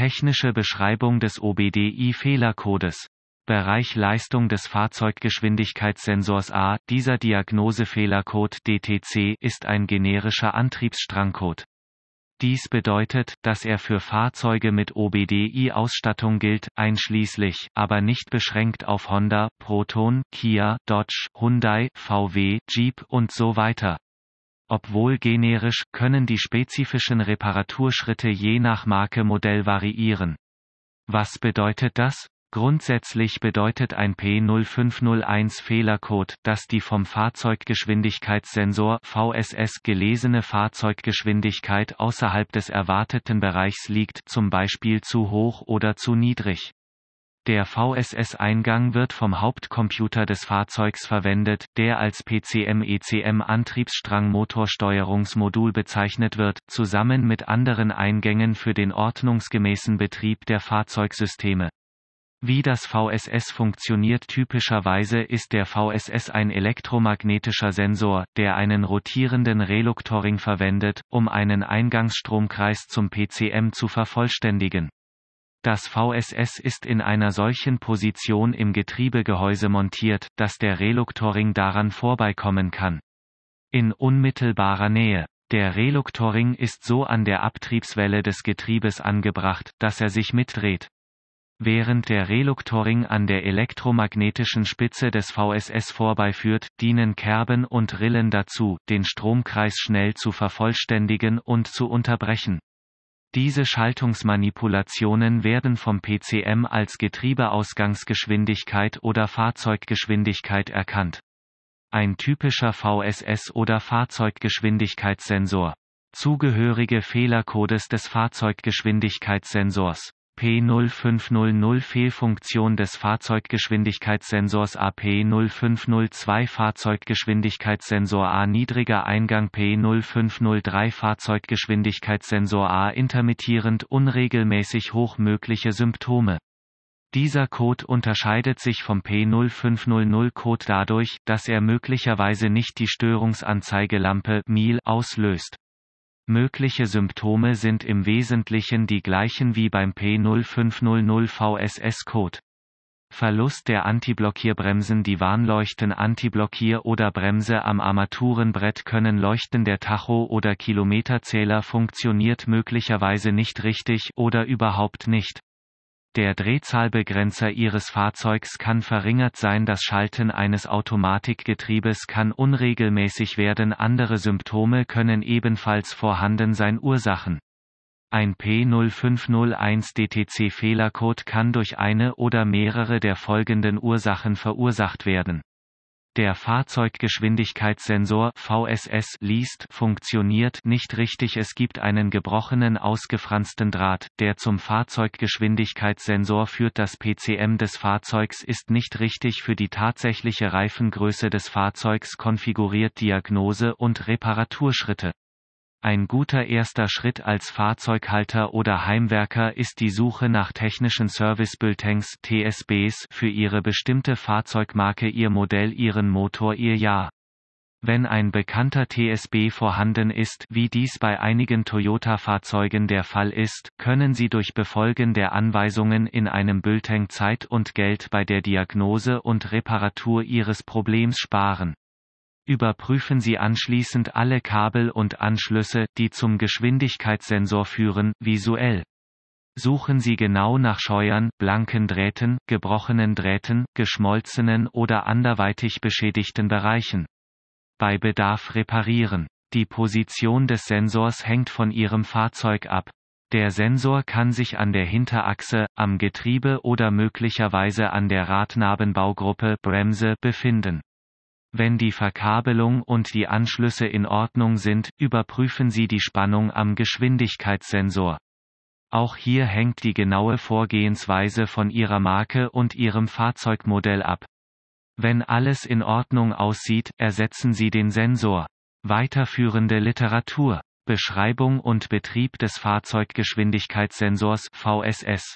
Technische Beschreibung des OBDI-Fehlercodes. Bereich Leistung des Fahrzeuggeschwindigkeitssensors A. Dieser Diagnosefehlercode DTC ist ein generischer Antriebsstrangcode. Dies bedeutet, dass er für Fahrzeuge mit OBDI-Ausstattung gilt, einschließlich, aber nicht beschränkt auf Honda, Proton, Kia, Dodge, Hyundai, VW, Jeep und so weiter. Obwohl generisch, können die spezifischen Reparaturschritte je nach Marke Modell variieren. Was bedeutet das? Grundsätzlich bedeutet ein P0501 Fehlercode, dass die vom Fahrzeuggeschwindigkeitssensor VSS gelesene Fahrzeuggeschwindigkeit außerhalb des erwarteten Bereichs liegt zum Beispiel zu hoch oder zu niedrig. Der VSS-Eingang wird vom Hauptcomputer des Fahrzeugs verwendet, der als PCM-ECM-Antriebsstrang-Motorsteuerungsmodul bezeichnet wird, zusammen mit anderen Eingängen für den ordnungsgemäßen Betrieb der Fahrzeugsysteme. Wie das VSS funktioniert typischerweise ist der VSS ein elektromagnetischer Sensor, der einen rotierenden Reluktoring verwendet, um einen Eingangsstromkreis zum PCM zu vervollständigen. Das VSS ist in einer solchen Position im Getriebegehäuse montiert, dass der Reluktoring daran vorbeikommen kann. In unmittelbarer Nähe. Der Reluktoring ist so an der Abtriebswelle des Getriebes angebracht, dass er sich mitdreht. Während der Reluktoring an der elektromagnetischen Spitze des VSS vorbeiführt, dienen Kerben und Rillen dazu, den Stromkreis schnell zu vervollständigen und zu unterbrechen. Diese Schaltungsmanipulationen werden vom PCM als Getriebeausgangsgeschwindigkeit oder Fahrzeuggeschwindigkeit erkannt. Ein typischer VSS- oder Fahrzeuggeschwindigkeitssensor. Zugehörige Fehlercodes des Fahrzeuggeschwindigkeitssensors. AP0500 Fehlfunktion des Fahrzeuggeschwindigkeitssensors AP0502 Fahrzeuggeschwindigkeitssensor A niedriger Eingang P0503 Fahrzeuggeschwindigkeitssensor A intermittierend unregelmäßig hoch mögliche Symptome. Dieser Code unterscheidet sich vom P0500-Code dadurch, dass er möglicherweise nicht die Störungsanzeigelampe MIL auslöst. Mögliche Symptome sind im Wesentlichen die gleichen wie beim P0500 VSS-Code. Verlust der Antiblockierbremsen Die Warnleuchten Antiblockier oder Bremse am Armaturenbrett können leuchten Der Tacho oder Kilometerzähler funktioniert möglicherweise nicht richtig oder überhaupt nicht. Der Drehzahlbegrenzer Ihres Fahrzeugs kann verringert sein Das Schalten eines Automatikgetriebes kann unregelmäßig werden Andere Symptome können ebenfalls vorhanden sein Ursachen ein P0501 DTC-Fehlercode kann durch eine oder mehrere der folgenden Ursachen verursacht werden der Fahrzeuggeschwindigkeitssensor VSS liest funktioniert nicht richtig. Es gibt einen gebrochenen ausgefransten Draht, der zum Fahrzeuggeschwindigkeitssensor führt. Das PCM des Fahrzeugs ist nicht richtig für die tatsächliche Reifengröße des Fahrzeugs konfiguriert. Diagnose und Reparaturschritte ein guter erster Schritt als Fahrzeughalter oder Heimwerker ist die Suche nach technischen Service Bulletins TSBs für Ihre bestimmte Fahrzeugmarke, Ihr Modell, Ihren Motor, Ihr Jahr. Wenn ein bekannter TSB vorhanden ist, wie dies bei einigen Toyota-Fahrzeugen der Fall ist, können Sie durch Befolgen der Anweisungen in einem Bulletin Zeit und Geld bei der Diagnose und Reparatur Ihres Problems sparen. Überprüfen Sie anschließend alle Kabel und Anschlüsse, die zum Geschwindigkeitssensor führen, visuell. Suchen Sie genau nach Scheuern, blanken Drähten, gebrochenen Drähten, geschmolzenen oder anderweitig beschädigten Bereichen. Bei Bedarf reparieren. Die Position des Sensors hängt von Ihrem Fahrzeug ab. Der Sensor kann sich an der Hinterachse, am Getriebe oder möglicherweise an der Radnabenbaugruppe Bremse befinden. Wenn die Verkabelung und die Anschlüsse in Ordnung sind, überprüfen Sie die Spannung am Geschwindigkeitssensor. Auch hier hängt die genaue Vorgehensweise von Ihrer Marke und Ihrem Fahrzeugmodell ab. Wenn alles in Ordnung aussieht, ersetzen Sie den Sensor. Weiterführende Literatur. Beschreibung und Betrieb des Fahrzeuggeschwindigkeitssensors VSS.